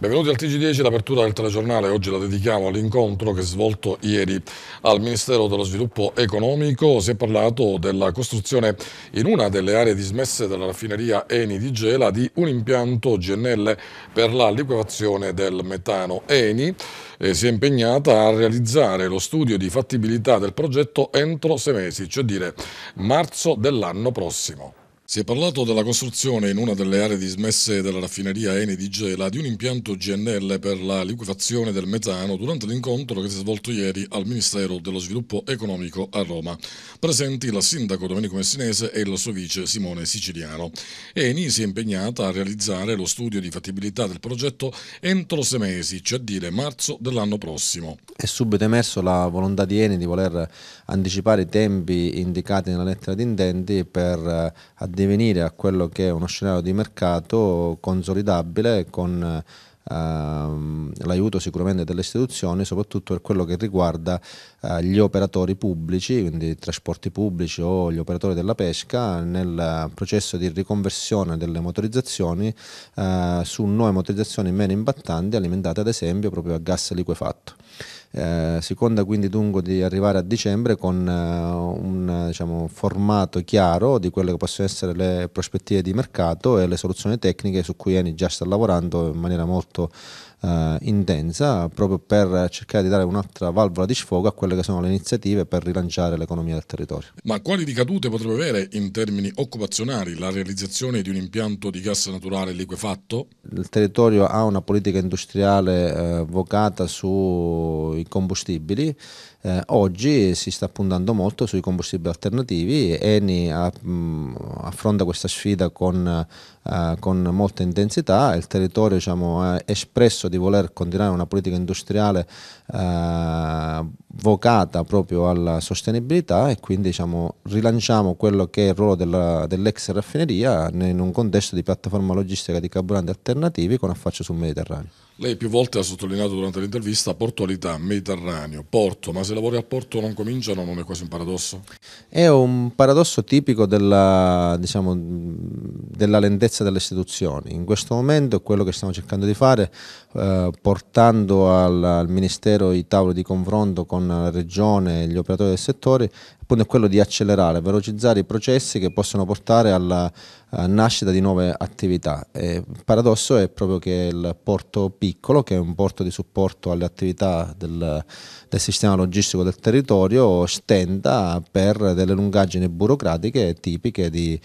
Benvenuti al TG10, l'apertura del telegiornale. Oggi la dedichiamo all'incontro che si è svolto ieri al Ministero dello Sviluppo Economico. Si è parlato della costruzione in una delle aree dismesse della raffineria Eni di Gela di un impianto GNL per la liquefazione del metano. Eni eh, si è impegnata a realizzare lo studio di fattibilità del progetto entro sei mesi, cioè dire marzo dell'anno prossimo. Si è parlato della costruzione in una delle aree dismesse della raffineria Eni di Gela di un impianto GNL per la liquefazione del metano durante l'incontro che si è svolto ieri al Ministero dello Sviluppo Economico a Roma. Presenti la sindaco Domenico Messinese e il suo vice Simone Siciliano. Eni si è impegnata a realizzare lo studio di fattibilità del progetto entro sei mesi, cioè a dire marzo dell'anno prossimo. È subito emerso la volontà di Eni di voler anticipare i tempi indicati nella lettera di intenti per eh, addirittura addivenire a quello che è uno scenario di mercato consolidabile con ehm, l'aiuto sicuramente delle istituzioni, soprattutto per quello che riguarda eh, gli operatori pubblici, quindi trasporti pubblici o gli operatori della pesca, nel processo di riconversione delle motorizzazioni eh, su nuove motorizzazioni meno impattanti, alimentate ad esempio proprio a gas liquefatto. Eh, si conta quindi dunque di arrivare a dicembre con eh, un diciamo, formato chiaro di quelle che possono essere le prospettive di mercato e le soluzioni tecniche su cui Eni già sta lavorando in maniera molto eh, intensa proprio per cercare di dare un'altra valvola di sfogo a quelle che sono le iniziative per rilanciare l'economia del territorio. Ma quali ricadute potrebbe avere in termini occupazionali la realizzazione di un impianto di gas naturale liquefatto? Il territorio ha una politica industriale eh, vocata sui combustibili eh, oggi si sta puntando molto sui combustibili alternativi, Eni a, ah, mh, mm, affronta questa sfida con, eh, con, molta intensità, il territorio diciamo, ha espresso di voler continuare una politica industriale eh, vocata proprio alla sostenibilità e quindi diciamo, rilanciamo quello che è il ruolo della, dell'ex raffineria in un contesto di piattaforma logistica di carburanti alternativi con affaccio sul Mediterraneo. Lei più volte ha sottolineato durante l'intervista portualità, Mediterraneo, porto, ma se i lavori a porto non cominciano, non è quasi un paradosso? È un paradosso tipico della, diciamo, della lentezza delle istituzioni. In questo momento è quello che stiamo cercando di fare, eh, portando al, al, Ministero i tavoli di confronto con la Regione e gli operatori del settore, appunto è quello di accelerare, velocizzare i processi che possono portare alla eh, nascita di nuove attività. E il paradosso è proprio che il porto piccolo, che è un porto di supporto alle attività del, del sistema logistico del territorio, stenda per delle lungaggini burocratiche tipiche di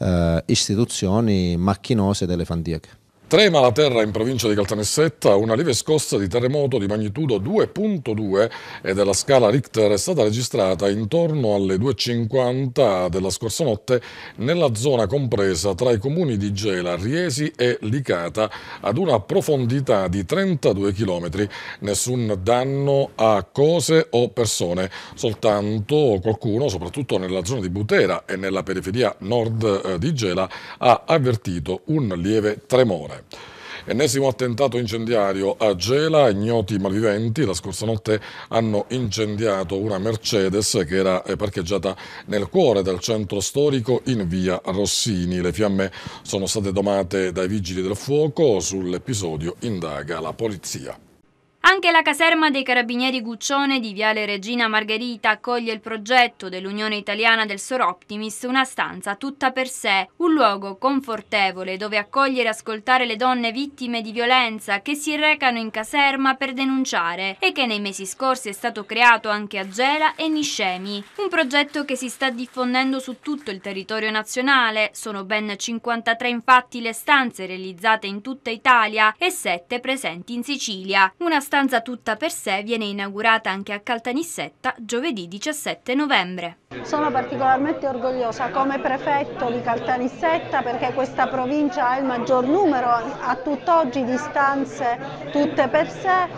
eh, istituzioni macchinose ed elefantiache. Trema la terra in provincia di Caltanissetta, una lieve scossa di terremoto di magnitudo 2.2 e della scala Richter è stata registrata intorno alle 2.50 della scorsa notte nella zona compresa tra i comuni di Gela, Riesi e Licata ad una profondità di 32 km. Nessun danno a cose o persone, soltanto qualcuno, soprattutto nella zona di Butera e nella periferia nord eh, di Gela, ha avvertito un lieve tremore. Ennesimo attentato incendiario a Gela, ignoti malviventi la scorsa notte hanno incendiato una Mercedes che era parcheggiata nel cuore del centro storico in via Rossini. Le fiamme sono state domate dai vigili del fuoco, sull'episodio indaga la polizia. Anche la caserma dei carabinieri Guccione di Viale Regina Margherita accoglie il progetto dell'Unione Italiana del Soroptimis Una stanza tutta per sé, un luogo confortevole dove accogliere e ascoltare le donne vittime di violenza che si recano in caserma per denunciare e che nei mesi scorsi è stato creato anche a Gela e Niscemi. Un progetto che si sta diffondendo su tutto il territorio nazionale, sono ben 53 infatti le stanze realizzate in tutta Italia e 7 presenti in Sicilia. Una stanza tutta per sé viene inaugurata anche a Caltanissetta giovedì 17 novembre. Sono particolarmente orgogliosa come prefetto di Caltanissetta perché questa provincia ha il maggior numero a tutt'oggi di stanze tutte per sé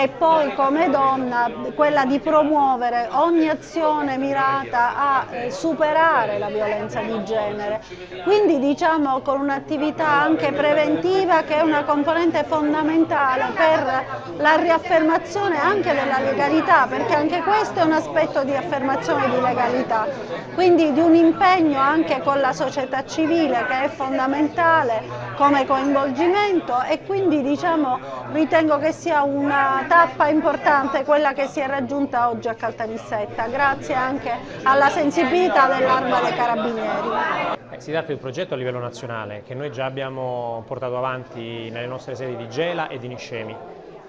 e poi come donna quella di promuovere ogni azione mirata a eh, superare la violenza di genere. Quindi diciamo con un'attività anche preventiva che è una componente fondamentale per la riaffermazione anche della legalità perché anche questo è un aspetto di affermazione di legalità vita, quindi di un impegno anche con la società civile che è fondamentale come coinvolgimento e quindi diciamo, ritengo che sia una tappa importante quella che si è raggiunta oggi a Caltanissetta, grazie anche alla sensibilità dell'Arma dei Carabinieri. Eh, si tratta di un progetto a livello nazionale che noi già abbiamo portato avanti nelle nostre sedi di Gela e di Niscemi.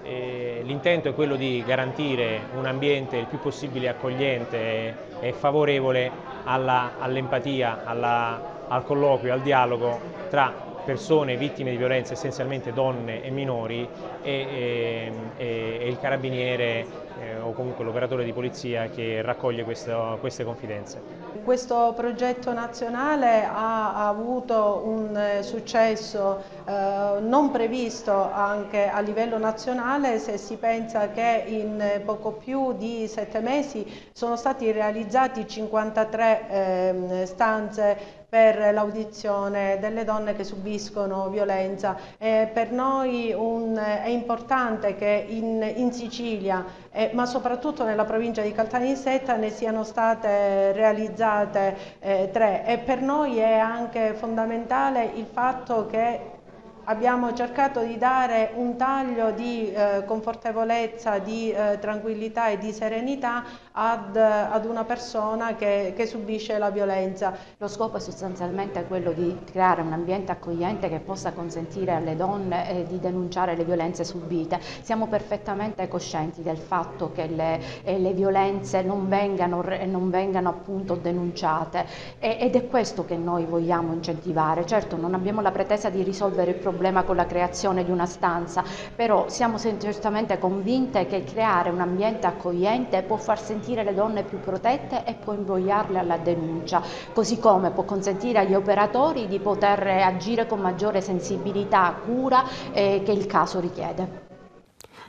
L'intento è quello di garantire un ambiente il più possibile accogliente e favorevole all'empatia, all al colloquio, al dialogo tra persone vittime di violenza, essenzialmente donne e minori, e, ehm, e, e il carabiniere eh, o comunque l'operatore di polizia che raccoglie questo, queste confidenze. Questo progetto nazionale ha, ha avuto un eh, successo eh, non previsto anche a livello nazionale se si pensa che in eh, poco più di sette mesi sono stati realizzati 53 eh, stanze per l'audizione delle donne che subiscono violenza. Eh, per noi un, è importante che in, in Sicilia, eh, ma soprattutto nella provincia di Caltanissetta, ne siano state realizzate eh, tre e per noi è anche fondamentale il fatto che abbiamo cercato di dare un taglio di eh, confortevolezza, di eh, tranquillità e di serenità ad, ad una persona che, che, subisce la violenza. Lo scopo è sostanzialmente quello di creare un ambiente accogliente che possa consentire alle donne eh, di denunciare le violenze subite. Siamo perfettamente coscienti del fatto che le, eh, le violenze non vengano, non vengano appunto denunciate e, ed è questo che noi vogliamo incentivare. Certo non abbiamo la pretesa di risolvere il problema con la creazione di una stanza, però siamo certamente convinte che creare un ambiente accogliente può far sentire consentire alle donne più protette e può invogliarle alla denuncia, così come può consentire agli operatori di poter agire con maggiore sensibilità, cura eh, che il caso richiede.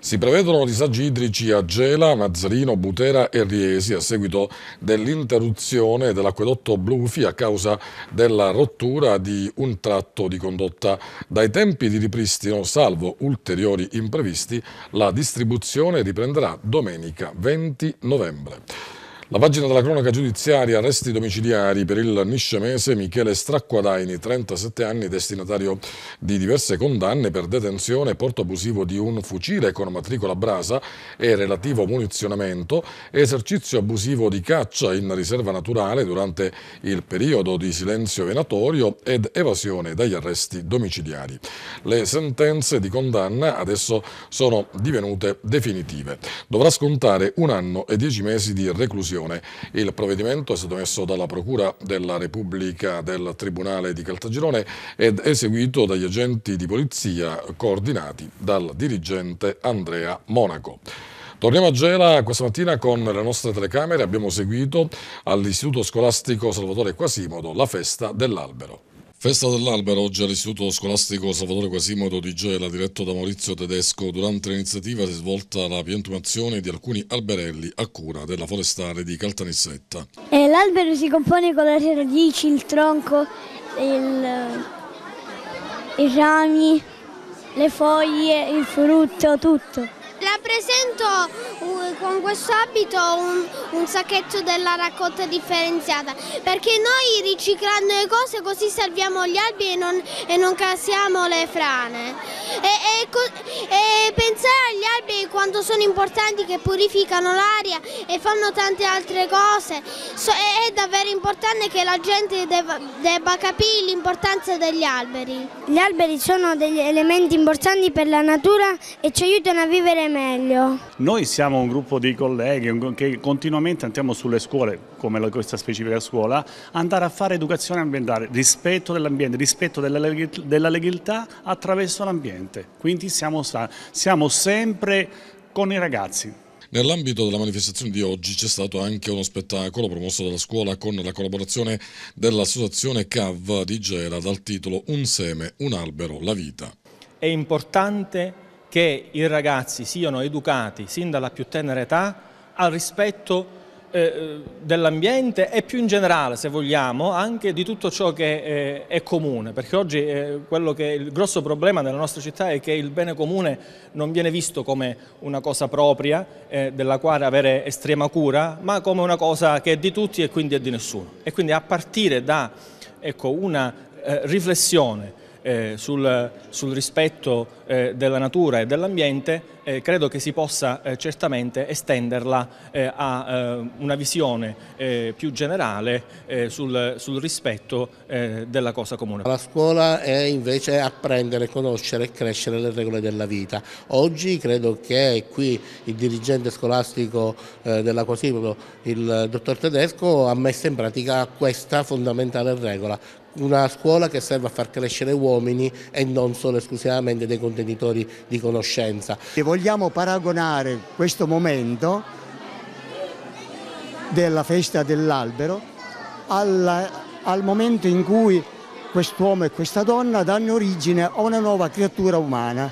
Si prevedono disagi idrici a Gela, Mazzarino, Butera e Riesi a seguito dell'interruzione dell'acquedotto Blufi a causa della rottura di un tratto di condotta. Dai tempi di ripristino, salvo ulteriori imprevisti, la distribuzione riprenderà domenica 20 novembre. La pagina della cronaca giudiziaria arresti domiciliari per il niscemese Michele Stracquadaini, 37 anni, destinatario di diverse condanne per detenzione e porto abusivo di un fucile con matricola brasa e relativo munizionamento, esercizio abusivo di caccia in riserva naturale durante il periodo di silenzio venatorio ed evasione dagli arresti domiciliari. Le sentenze di condanna adesso sono divenute definitive. Dovrà scontare un anno e dieci mesi di reclusione Cassazione. Il provvedimento è stato messo dalla Procura della Repubblica del Tribunale di Caltagirone ed eseguito dagli agenti di polizia coordinati dal dirigente Andrea Monaco. Torniamo a Gela questa mattina con le nostre telecamere. Abbiamo seguito all'Istituto Scolastico Salvatore Quasimodo la festa dell'albero. Festa dell'albero oggi all'Istituto Scolastico Salvatore Quasimodo di Gela, diretto da Maurizio Tedesco. Durante l'iniziativa si è svolta la piantumazione di alcuni alberelli a cura della forestale di Caltanissetta. l'albero si compone con le radici, il tronco, il, i rami, le foglie, il frutto, tutto. Rappresento uh, con questo abito un, un sacchetto della raccolta differenziata perché noi riciclando le cose così salviamo gli alberi e non, e non casiamo le frane. E, e, e pensare agli alberi quanto sono importanti che purificano l'aria e fanno tante altre cose so, è, è, davvero importante che la gente debba, debba capire l'importanza degli alberi. Gli alberi sono degli elementi importanti per la natura e ci aiutano a vivere meglio. Noi siamo un gruppo di colleghi che continuamente andiamo sulle scuole, come questa specifica scuola, andare a fare educazione ambientale, rispetto dell'ambiente, rispetto della, della legalità attraverso l'ambiente. Quindi siamo, siamo sempre con i ragazzi. Nell'ambito della manifestazione di oggi c'è stato anche uno spettacolo promosso dalla scuola con la collaborazione dell'associazione CAV di Gela dal titolo Un seme, un albero, la vita. È importante che i ragazzi siano educati sin dalla più tenera età al rispetto eh, dell'ambiente e più in generale, se vogliamo, anche di tutto ciò che eh, è comune, perché oggi eh, quello che il grosso problema della nostra città è che il bene comune non viene visto come una cosa propria, eh, della quale avere estrema cura, ma come una cosa che è di tutti e quindi è di nessuno. E quindi a partire da ecco, una eh, riflessione eh, sul, sul, rispetto eh, della natura e dell'ambiente, eh, credo che si possa eh, certamente estenderla eh, a una visione più generale sul, sul, rispetto della cosa comune. La scuola è invece apprendere, conoscere e crescere le regole della vita. Oggi credo che qui il dirigente scolastico della Cosipro, il dottor Tedesco, ha messo in pratica questa fondamentale regola, una scuola che serve a far crescere uomini e non solo esclusivamente dei contenitori di conoscenza. E vogliamo paragonare questo momento della festa dell'albero al, al momento in cui quest'uomo e questa donna danno origine a una nuova creatura umana,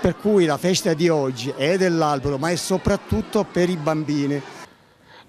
per cui la festa di oggi è dell'albero ma è soprattutto per i bambini.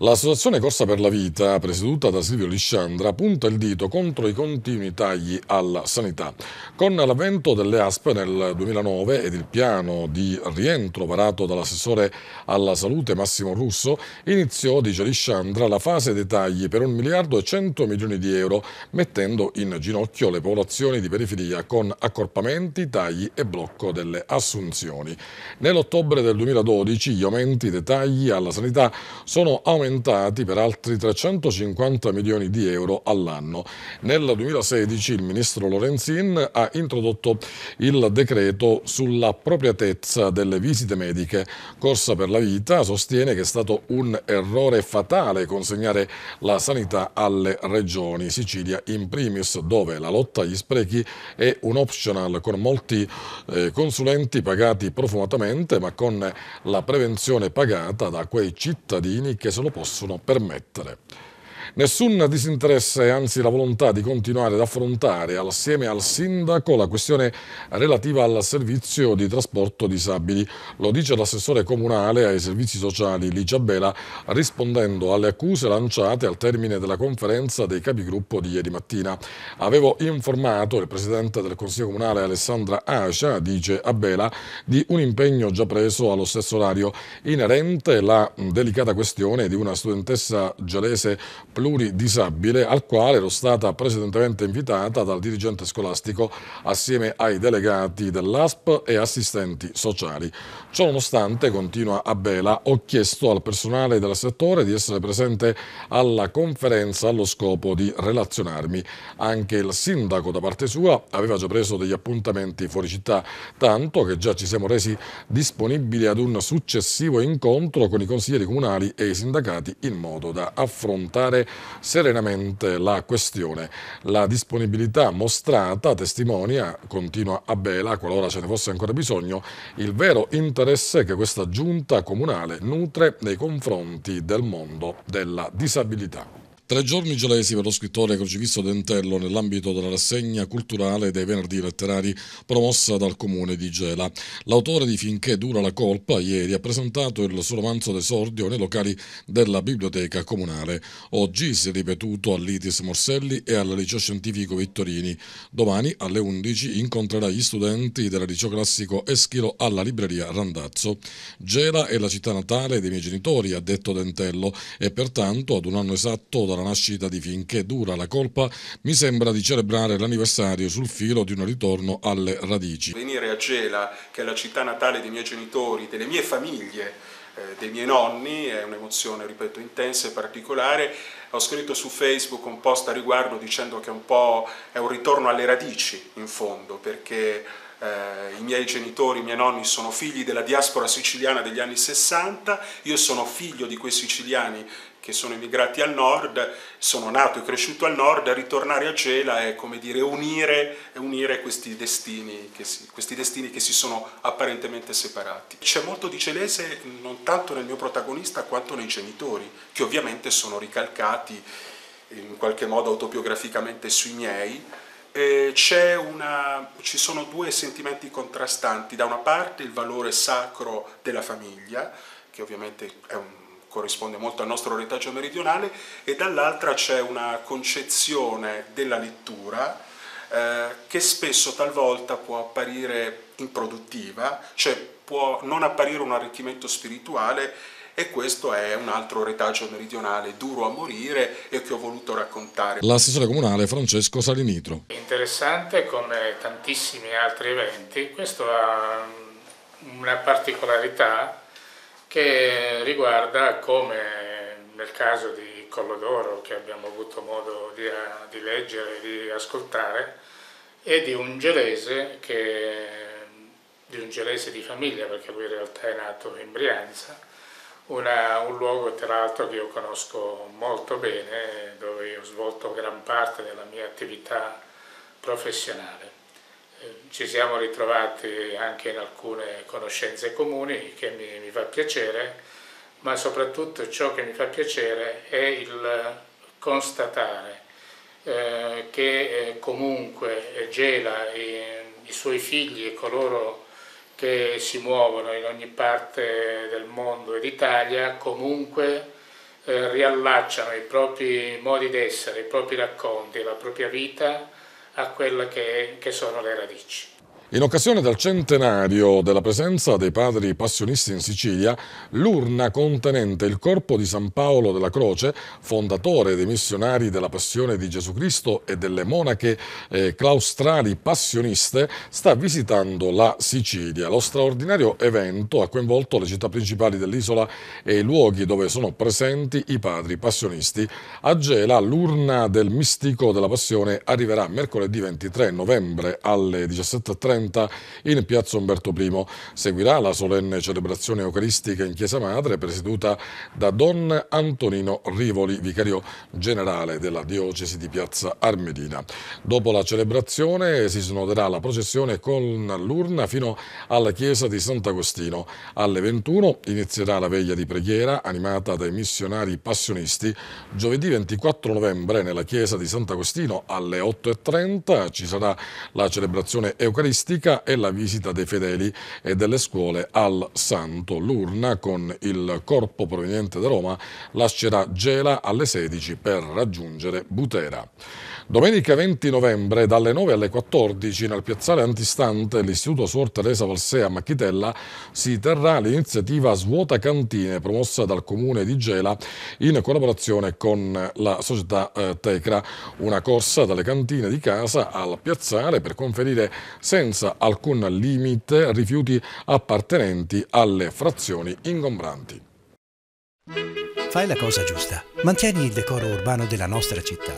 L'associazione Corsa per la Vita, presieduta da Silvio Lisciandra, punta il dito contro i continui tagli alla sanità. Con l'avvento delle ASP nel 2009 ed il piano di rientro varato dall'assessore alla salute Massimo Russo, iniziò, dice Lisciandra, la fase dei tagli per 1 miliardo e 100 milioni di euro, mettendo in ginocchio le popolazioni di periferia con accorpamenti, tagli e blocco delle assunzioni. Nell'ottobre del 2012 gli aumenti dei tagli alla sanità sono aumentati aumentati per altri 350 milioni di euro all'anno. Nel 2016 il ministro Lorenzin ha introdotto il decreto sulla sull'appropriatezza delle visite mediche. Corsa per la Vita sostiene che è stato un errore fatale consegnare la sanità alle regioni, Sicilia in primis, dove la lotta agli sprechi è un optional con molti eh, consulenti pagati profumatamente ma con la prevenzione pagata da quei cittadini che sono poi possono permettere. Nessun disinteresse, anzi la volontà di continuare ad affrontare assieme al sindaco la questione relativa al servizio di trasporto disabili. Lo dice l'assessore comunale ai servizi sociali Ligia Bela rispondendo alle accuse lanciate al termine della conferenza dei capigruppo di ieri mattina. Avevo informato il presidente del Consiglio Comunale Alessandra Acia, dice Abela, di un impegno già preso allo stesso orario inerente la delicata questione di una studentessa gelese pluridisabile al quale ero stata precedentemente invitata dal dirigente scolastico assieme ai delegati dell'ASP e assistenti sociali. Ciononostante, continua Abela, ho chiesto al personale del settore di essere presente alla conferenza allo scopo di relazionarmi. Anche il sindaco da parte sua aveva già preso degli appuntamenti fuori città, tanto che già ci siamo resi disponibili ad un successivo incontro con i consiglieri comunali e i sindacati in modo da affrontare serenamente la questione. La disponibilità mostrata testimonia, continua Abela, qualora ce ne fosse ancora bisogno, il vero interesse che questa giunta comunale nutre nei confronti del mondo della disabilità. Tre giorni gelesi per lo scrittore crocifisso Dentello nell'ambito della rassegna culturale dei venerdì letterari promossa dal comune di Gela. L'autore di Finché dura la colpa ieri ha presentato il suo romanzo d'esordio nei locali della biblioteca comunale. Oggi si è ripetuto all'Itis Morselli e al liceo scientifico Vittorini. Domani alle 11 incontrerà gli studenti del liceo classico Eschilo alla libreria Randazzo. Gela è la città natale dei miei genitori, ha detto Dentello, e pertanto ad un anno esatto dalla la nascita di Finché dura la colpa, mi sembra di celebrare l'anniversario sul filo di un ritorno alle radici. Venire a Gela, che è la città natale dei miei genitori, delle mie famiglie, eh, dei miei nonni, è un'emozione, ripeto, intensa e particolare. Ho scritto su Facebook un post a riguardo dicendo che un po' è un ritorno alle radici, in fondo, perché eh, i miei genitori, i miei nonni sono figli della diaspora siciliana degli anni 60, io sono figlio di quei siciliani che sono emigrati al nord, sono nato e cresciuto al nord, ritornare a Gela è come dire unire, unire questi, destini si, questi, destini che si, sono apparentemente separati. C'è molto di celese non tanto nel mio protagonista quanto nei genitori, che ovviamente sono ricalcati in qualche modo autobiograficamente sui miei, eh, una, ci sono due sentimenti contrastanti, da una parte il valore sacro della famiglia, che ovviamente un, corrisponde molto al nostro retaggio meridionale, e dall'altra c'è una concezione della lettura eh, che spesso talvolta può apparire improduttiva, cioè può non apparire un arricchimento spirituale e questo è un altro retaggio meridionale duro a morire e che ho voluto raccontare. L'assessore comunale Francesco Salinitro. Interessante come tantissimi altri eventi, questo ha una particolarità che riguarda come nel caso di Collodoro che abbiamo avuto modo di, di leggere e di ascoltare e di un gelese che di un gelese di famiglia perché lui in realtà è nato in Brianza una, un luogo tra l'altro che io conosco molto bene, dove ho svolto gran parte della mia attività professionale. Eh, ci siamo ritrovati anche in alcune conoscenze comuni che mi, mi fa piacere, ma soprattutto ciò che mi fa piacere è il constatare eh, che eh, comunque Gela, e eh, i suoi figli e coloro che si muovono in ogni parte del mondo e d'Italia comunque eh, riallacciano i propri modi d'essere, i propri racconti, la propria vita a quelle che, che sono le radici. In occasione del centenario della presenza dei padri passionisti in Sicilia, l'urna contenente il corpo di San Paolo della Croce, fondatore dei missionari della passione di Gesù Cristo e delle monache eh, claustrali passioniste, sta visitando la Sicilia. Lo straordinario evento ha coinvolto le città principali dell'isola e i luoghi dove sono presenti i padri passionisti. A Gela l'urna del mistico della passione arriverà mercoledì 23 novembre alle 17.30 30 in piazza Umberto I. Seguirà la solenne celebrazione eucaristica in Chiesa Madre presieduta da Don Antonino Rivoli, vicario generale della diocesi di piazza Armedina. Dopo la celebrazione si snoderà la processione con l'urna fino alla chiesa di Sant'Agostino. Alle 21 inizierà la veglia di preghiera animata dai missionari passionisti. Giovedì 24 novembre nella chiesa di Sant'Agostino alle 8.30 ci sarà la celebrazione eucaristica scolastica e la visita dei fedeli e delle scuole al Santo. L'urna con il corpo proveniente da Roma lascerà Gela alle 16 per raggiungere Butera. Domenica 20 novembre dalle 9 alle 14 nel piazzale antistante l'Istituto Suor Teresa Valsea a Macchitella si terrà l'iniziativa Svuota Cantine promossa dal Comune di Gela in collaborazione con la società eh, Tecra. Una corsa dalle cantine di casa al piazzale per conferire senza alcun limite rifiuti appartenenti alle frazioni ingombranti. Fai la cosa giusta, mantieni il decoro urbano della nostra città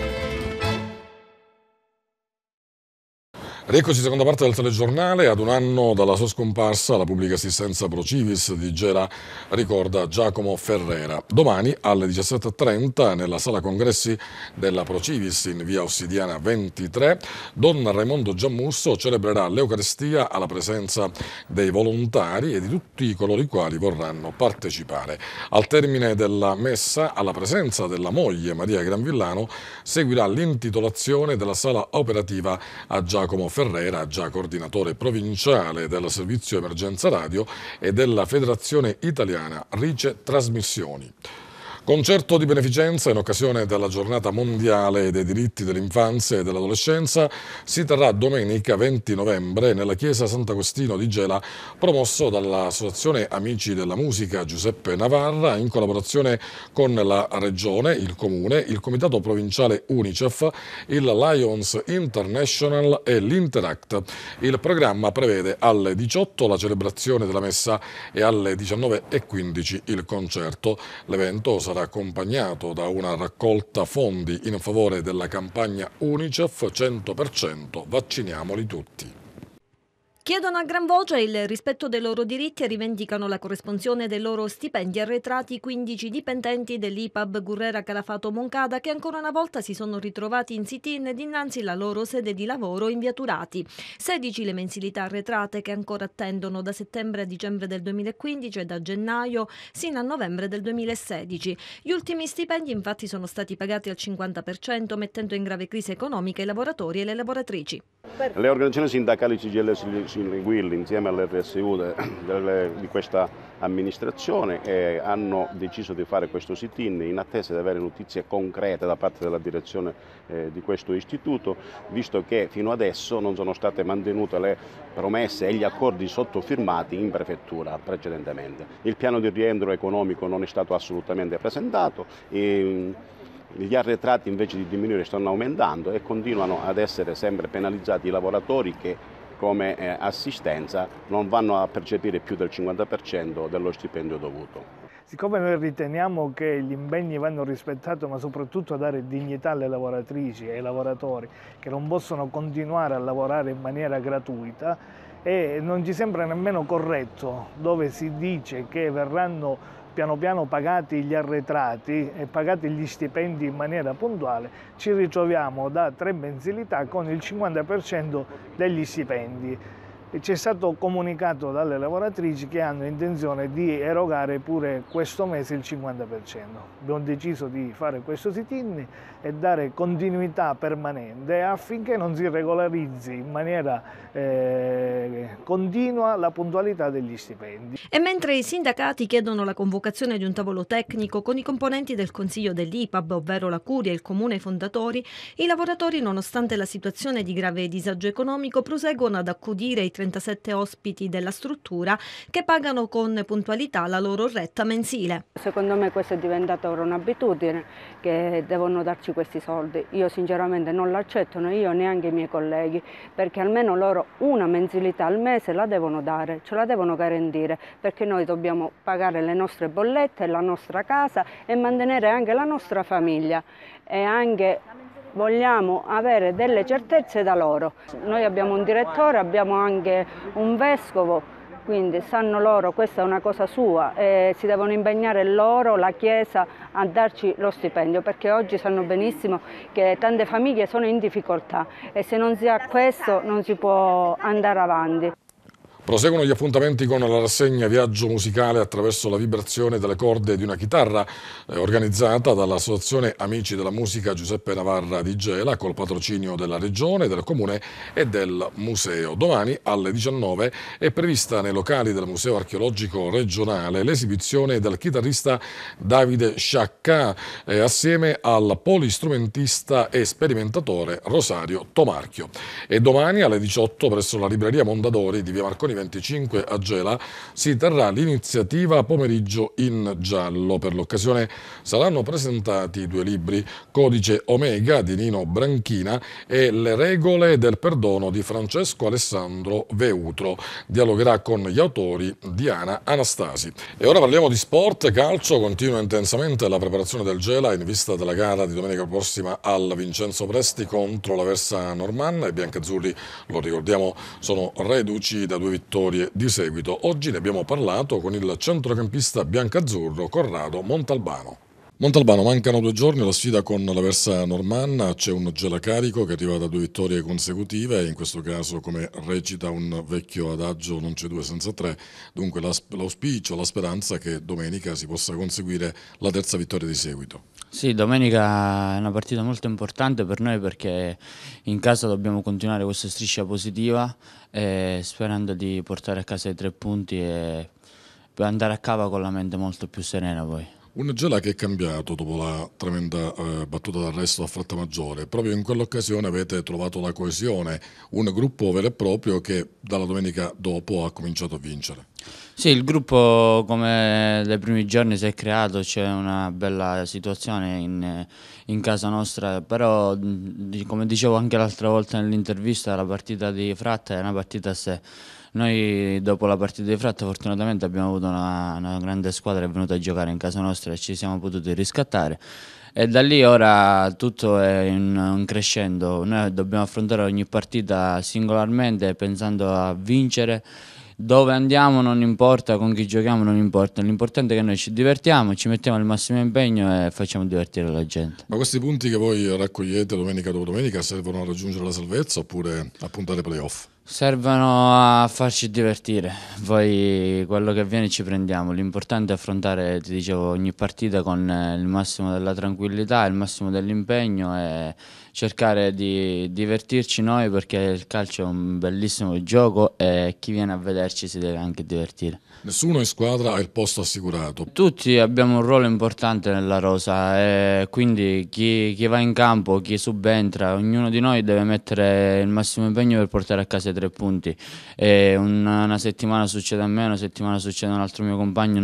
Rieccoci seconda parte del telegiornale, ad un anno dalla sua scomparsa la pubblica assistenza Pro Civis di Gera ricorda Giacomo Ferrera. Domani alle 17.30 nella sala congressi della Pro Civis in via Ossidiana 23, Don Raimondo Giammusso celebrerà l'Eucaristia alla presenza dei volontari e di tutti coloro i quali vorranno partecipare. Al termine della messa, alla presenza della moglie Maria Granvillano, seguirà l'intitolazione della sala operativa a Giacomo Ferrera Ferrera, già coordinatore provinciale del servizio emergenza radio e della Federazione Italiana Rice Trasmissioni. Concerto di beneficenza in occasione della giornata mondiale dei diritti dell'infanzia e dell'adolescenza si terrà domenica 20 novembre nella chiesa Sant'Agostino di Gela promosso dall'associazione Amici della Musica Giuseppe Navarra in collaborazione con la Regione, il Comune, il Comitato Provinciale Unicef, il Lions International e l'Interact. Il programma prevede alle 18 la celebrazione della messa e alle 19.15 il concerto. L'evento sarà sarà accompagnato da una raccolta fondi in favore della campagna Unicef 100% Vacciniamoli tutti. Chiedono a gran voce il rispetto dei loro diritti e rivendicano la corrispondenza dei loro stipendi arretrati 15 dipendenti dell'IPAB Gurrera Calafato Moncada che ancora una volta si sono ritrovati in sit-in dinanzi alla loro sede di lavoro in via Turati. 16 le mensilità arretrate che ancora attendono da settembre a dicembre del 2015 e da gennaio sino a novembre del 2016. Gli ultimi stipendi infatti sono stati pagati al 50% mettendo in grave crisi economica i lavoratori e le lavoratrici. Le organizzazioni sindacali CGL Guilli insieme all'RSU de, de, di questa amministrazione eh, hanno deciso di fare questo sit-in in attesa di avere notizie concrete da parte della direzione eh, di questo istituto, visto che fino adesso non sono state mantenute le promesse e gli accordi sottofirmati in prefettura precedentemente. Il piano di rientro economico non è stato assolutamente presentato. E, ehm, gli arretrati invece di diminuire stanno aumentando e continuano ad essere sempre penalizzati i lavoratori che come eh, assistenza non vanno a percepire più del 50% dello stipendio dovuto. Siccome noi riteniamo che gli impegni vanno rispettati, ma soprattutto a dare dignità alle lavoratrici e ai lavoratori che non possono continuare a lavorare in maniera gratuita, e non ci sembra nemmeno corretto dove si dice che verranno piano piano pagati gli arretrati e pagati gli stipendi in maniera puntuale, ci ritroviamo da tre mensilità con il 50% degli stipendi ci è stato comunicato dalle lavoratrici che hanno intenzione di erogare pure questo mese il 50%. Abbiamo deciso di fare questo sit-in e dare continuità permanente affinché non si regolarizzi in maniera eh, continua la puntualità degli stipendi. E mentre i sindacati chiedono la convocazione di un tavolo tecnico con i componenti del Consiglio dell'IPAB, ovvero la Curia, e il Comune fondatori, i lavoratori, nonostante la situazione di grave disagio economico, proseguono ad accudire i 37 ospiti della struttura che pagano con puntualità la loro retta mensile. Secondo me questa è diventata ora un'abitudine che devono darci questi soldi. Io sinceramente non l'accettano, io neanche i miei colleghi, perché almeno loro una mensilità al mese la devono dare, ce la devono garantire, perché noi dobbiamo pagare le nostre bollette, la nostra casa e mantenere anche la nostra famiglia e anche vogliamo avere delle certezze da loro. Noi abbiamo un direttore, abbiamo anche un vescovo, quindi sanno loro questa è una cosa sua e si devono impegnare loro, la Chiesa, a darci lo stipendio perché oggi sanno benissimo che tante famiglie sono in difficoltà e se non si ha questo non si può andare avanti. Proseguono gli appuntamenti con la rassegna Viaggio musicale attraverso la vibrazione delle corde di una chitarra eh, organizzata dall'Associazione Amici della Musica Giuseppe Navarra di Gela col patrocinio della Regione, del Comune e del Museo. Domani alle 19 è prevista nei locali del Museo Archeologico Regionale l'esibizione del chitarrista Davide Sciacca eh, assieme al polistrumentista e sperimentatore Rosario Tomarchio. E domani alle 18 presso la libreria Mondadori di Via Marconi Berlusconi 25 a Gela si terrà l'iniziativa Pomeriggio in Giallo. Per l'occasione saranno presentati due libri, Codice Omega di Nino Branchina e Le regole del perdono di Francesco Alessandro Veutro. Dialogherà con gli autori Diana Anastasi. E ora parliamo di sport, calcio, continua intensamente la preparazione del Gela in vista della gara di domenica prossima al Vincenzo Presti contro la Versa Normanna. I biancazzurri, lo ricordiamo, sono reduci da due vittorie vittorie di seguito. Oggi ne abbiamo parlato con il centrocampista biancazzurro Corrado Montalbano. Montalbano, mancano due giorni alla sfida con la Versa Normanna, c'è un gelacarico che arriva da due vittorie consecutive, in questo caso come recita un vecchio adagio non c'è due senza tre, dunque l'auspicio, la speranza che domenica si possa conseguire la terza vittoria di seguito. Sì, domenica è una partita molto importante per noi perché in casa dobbiamo continuare questa striscia positiva eh, sperando di portare a casa i tre punti e andare a cava con la mente molto più serena poi. Un Gela che è cambiato dopo la tremenda eh, battuta d'arresto a Fratta Maggiore, Proprio in quell'occasione avete trovato la coesione, un gruppo vero e proprio che dalla domenica dopo ha cominciato a vincere. Sì, il gruppo come dai primi giorni si è creato, c'è una bella situazione in, in, casa nostra, però come dicevo anche l'altra volta nell'intervista la partita di Fratta è una partita a sé. Noi dopo la partita di Fratta fortunatamente abbiamo avuto una, una grande squadra che è venuta a giocare in casa nostra e ci siamo potuti riscattare e da lì ora tutto è in, in, crescendo, noi dobbiamo affrontare ogni partita singolarmente pensando a vincere, dove andiamo non importa, con chi giochiamo non importa, l'importante è che noi ci divertiamo, ci mettiamo il massimo impegno e facciamo divertire la gente. Ma questi punti che voi raccogliete domenica dopo domenica servono a raggiungere la salvezza oppure a puntare playoff? Servono a farci divertire, poi quello che avviene ci prendiamo, l'importante è affrontare, ti dicevo, ogni partita con eh, il massimo della tranquillità, il massimo dell'impegno e cercare di divertirci noi perché il calcio è un bellissimo gioco e chi viene a vederci si deve anche divertire. Nessuno in squadra ha il posto assicurato. Tutti abbiamo un ruolo importante nella rosa, eh, quindi chi, chi, va in campo, chi subentra, ognuno di noi deve mettere il massimo impegno per portare a casa i tre punti. Eh, una, una, settimana succede a me, una settimana succede a un altro mio compagno,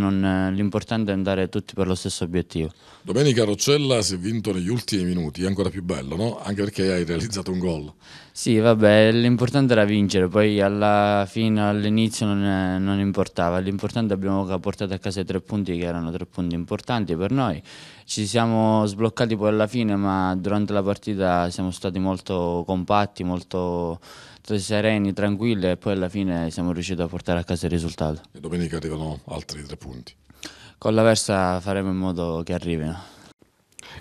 l'importante è andare tutti per lo stesso obiettivo. Domenica Roccella si è vinto negli ultimi minuti, è ancora più bello, no? anche perché hai realizzato un gol. Sì, vabbè, l'importante era vincere, poi alla fine, all'inizio non, non importava l'importante abbiamo portato a casa i tre punti che erano tre punti importanti per noi. Ci siamo sbloccati poi alla fine ma durante la partita siamo stati molto compatti, molto sereni, tranquilli e poi alla fine siamo riusciti a portare a casa il risultato. E domenica arrivano altri tre punti. Con la Versa faremo in modo che arrivino.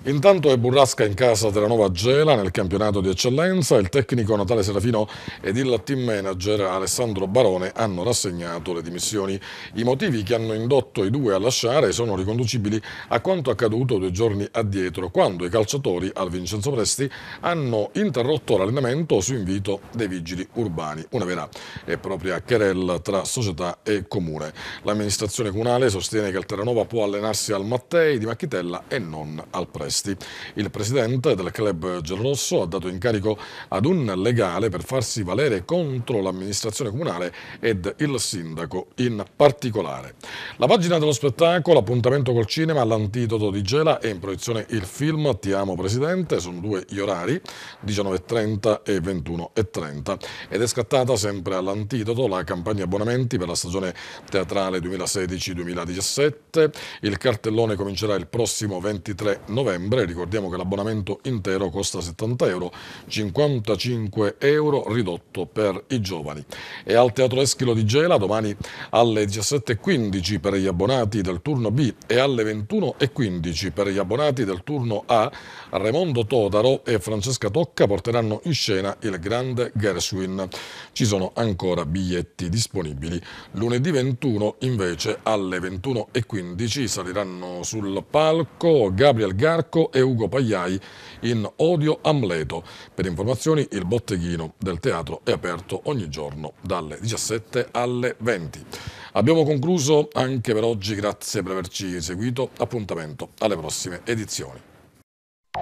Intanto è burrasca in casa della nuova Gela nel campionato di eccellenza. Il tecnico Natale Serafino ed il team manager Alessandro Barone hanno rassegnato le dimissioni. I motivi che hanno indotto i due a lasciare sono riconducibili a quanto accaduto due giorni addietro, quando i calciatori al Vincenzo Presti hanno interrotto l'allenamento su invito dei vigili urbani. Una vera e propria querella tra società e comune. L'amministrazione comunale sostiene che il Terranova può allenarsi al Mattei di Macchitella e non al Presti arresti. Il presidente del club giallorosso ha dato incarico ad un legale per farsi valere contro l'amministrazione comunale ed il sindaco in particolare. La pagina dello spettacolo, appuntamento col cinema, l'antidoto di Gela e in proiezione il film Ti amo presidente, sono due gli orari, 19.30 e 21.30 ed è scattata sempre all'antidoto la campagna abbonamenti per la stagione teatrale 2016-2017, il cartellone comincerà il prossimo 23 novembre novembre, ricordiamo che l'abbonamento intero costa 70 euro, 55 euro ridotto per i giovani. E al Teatro Eschilo di Gela domani alle 17.15 per gli abbonati del turno B e alle 21.15 per gli abbonati del turno A Raimondo Todaro e Francesca Tocca porteranno in scena il grande Gershwin. Ci sono ancora biglietti disponibili. Lunedì 21 invece alle 21.15 saliranno sul palco Gabriel Garco e Ugo Pagliai in Odio Amleto. Per informazioni il botteghino del teatro è aperto ogni giorno dalle 17 alle 20. Abbiamo concluso anche per oggi, grazie per averci seguito, appuntamento alle prossime edizioni.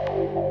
Música